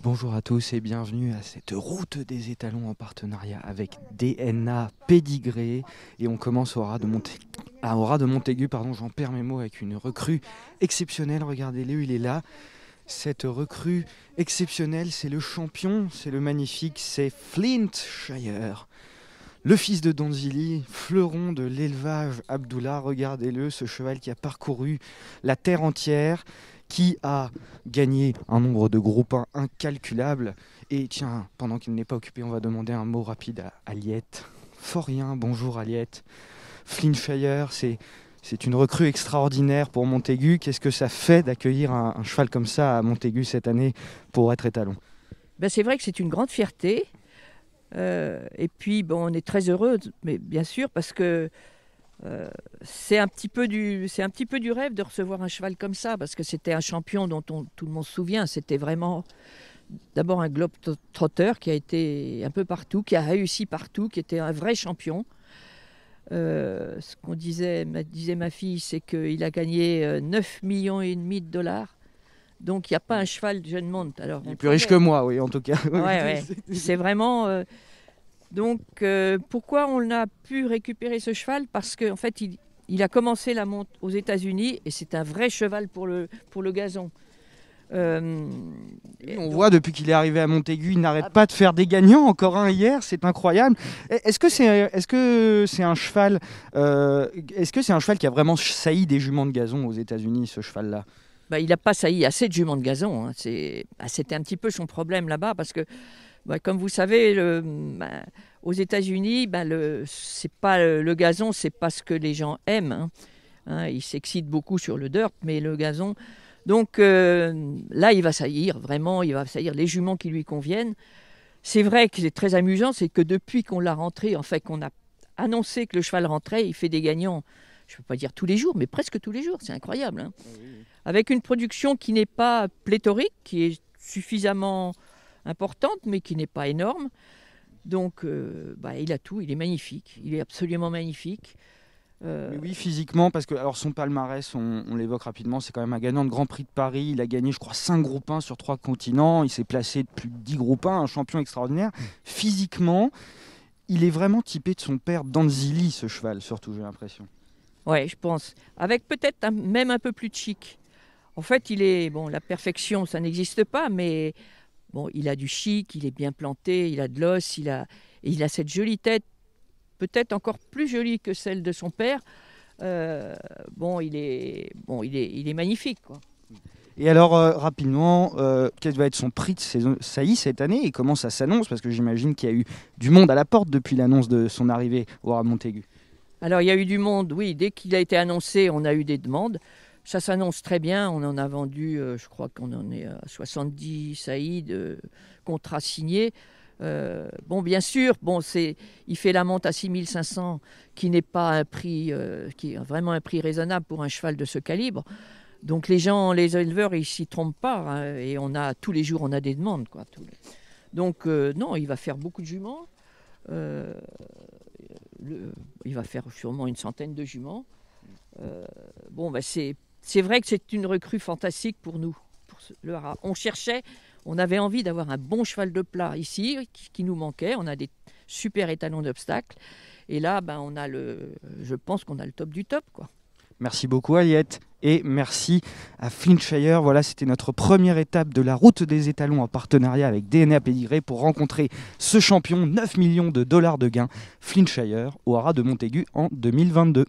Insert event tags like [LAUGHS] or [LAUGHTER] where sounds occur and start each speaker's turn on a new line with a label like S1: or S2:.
S1: Bonjour à tous et bienvenue à cette route des étalons en partenariat avec DNA Pédigré. Et on commence au de, à ah, Aura de Montaigu, pardon, j'en perds mes mots, avec une recrue exceptionnelle. Regardez-le, il est là. Cette recrue exceptionnelle, c'est le champion, c'est le magnifique, c'est Flint Shire. Le fils de Donzili, fleuron de l'élevage Abdullah, regardez-le, ce cheval qui a parcouru la terre entière qui a gagné un nombre de groupes incalculable. Et tiens, pendant qu'il n'est pas occupé, on va demander un mot rapide à Aliette. Forien, bonjour Aliette. Flynn c'est c'est une recrue extraordinaire pour Montaigu. Qu'est-ce que ça fait d'accueillir un, cheval comme ça à Montaigu cette année pour être étalon
S2: ben C'est vrai que c'est une grande fierté. Euh, et puis, bon, on est très heureux, mais bien sûr, parce que euh, c'est un petit peu du c'est un petit peu du rêve de recevoir un cheval comme ça parce que c'était un champion dont tout le monde se souvient c'était vraiment d'abord un globe trotter qui a été un peu partout qui a réussi partout qui était un vrai champion euh, ce qu'on disait ma, disait ma fille c'est qu'il a gagné 9 euh, millions et demi de dollars donc il n'y a pas un cheval de jeune monde alors il est plus riche que moi
S1: oui en tout cas [LAUGHS]
S2: c'est vraiment donc euh, pourquoi on a pu récupérer ce cheval Parce qu'en fait, il, a commencé la monte aux États-Unis et c'est un vrai cheval pour le, pour le gazon. Euh, on voit
S1: depuis qu'il est arrivé à Montaigu, il n'arrête pas de faire des gagnants. Encore un hier, c'est incroyable. E, est-ce que c'est est-ce que un cheval euh, Est-ce que un
S2: cheval qui a vraiment sailli des juments de gazon aux États-Unis, ce cheval-là bah, il n'a pas sailli assez de juments de gazon. Hein. Bah, c'était un petit peu son problème là-bas parce que bah, comme vous savez, le, bah, aux États-Unis, bah, le, c'est pas le, gazon, c'est pas ce que les gens aiment. Hein. Hein, ils s'excitent beaucoup sur le dirt, mais le gazon. Donc euh, là, il va saillir, vraiment, il va saillir les juments qui lui conviennent. C'est vrai que c'est très amusant, c'est que depuis qu'on l'a rentré, en fait, qu'on a annoncé que le cheval rentrait, il fait des gagnants, je ne peux pas dire tous les jours, mais presque tous les jours, c'est incroyable. Hein. Ah Avec une production qui n'est pas pléthorique, qui est suffisamment importante, mais qui n'est pas énorme. Donc, euh, bah, il a tout, il est magnifique, il est absolument magnifique. Euh, oui,
S1: physiquement, parce que alors son palmarès, on, l'évoque rapidement, c'est quand même un gagnant de Grand Prix de Paris. Il a gagné, je crois, 5 groupes 1 sur 3 continents. Il s'est placé de plus de 10 groupes un champion extraordinaire. Physiquement, il est vraiment typé de son père Danzili, ce cheval, surtout, j'ai l'impression.
S2: Oui, je pense. Avec peut-être même un peu plus de chic. En fait, il est. Bon, la perfection, ça n'existe pas, mais Bon, il a du chic, il est bien planté, il a de l'os, il a, il a cette jolie tête, peut-être encore plus jolie que celle de son père. Euh, bon, il est, bon, il est, magnifique,
S1: Et alors, euh, rapidement, euh, quel va être son prix de saillie cette année et comment ça s'annonce Parce que j'imagine qu'il y a eu du monde à la porte depuis l'annonce de son arrivée au Montaigu.
S2: Alors, il y a eu du monde, oui. Dès qu'il a été annoncé, on a eu des demandes ça s'annonce très bien. On en a vendu, euh, je crois qu'on en est à 70 saillies de contrats signés. Euh, bon, bien sûr, bon, c'est, il fait la monte à 6500, qui n'est pas un prix, euh, qui est vraiment un prix raisonnable pour un cheval de ce calibre. Donc les gens, les éleveurs, ils s'y trompent pas. Hein, et on a tous les jours, on a des demandes, quoi. Donc non, il va faire beaucoup de juments. il va faire sûrement une centaine de juments. bon, ben, c'est c'est vrai que c'est une recrue fantastique pour nous, pour le On cherchait, on avait envie d'avoir un bon cheval de plat ici, qui, nous manquait. On a des super étalons d'obstacles. Et là, ben, on a le, je pense qu'on a le top du top. quoi.
S1: Merci beaucoup, Aliette. Et merci à Flintshire. Voilà, c'était notre première étape de la route des étalons en partenariat avec DNA Pédigré pour rencontrer ce champion, 9 millions de dollars de gains, Flintshire, au Hara de Montaigu en 2022.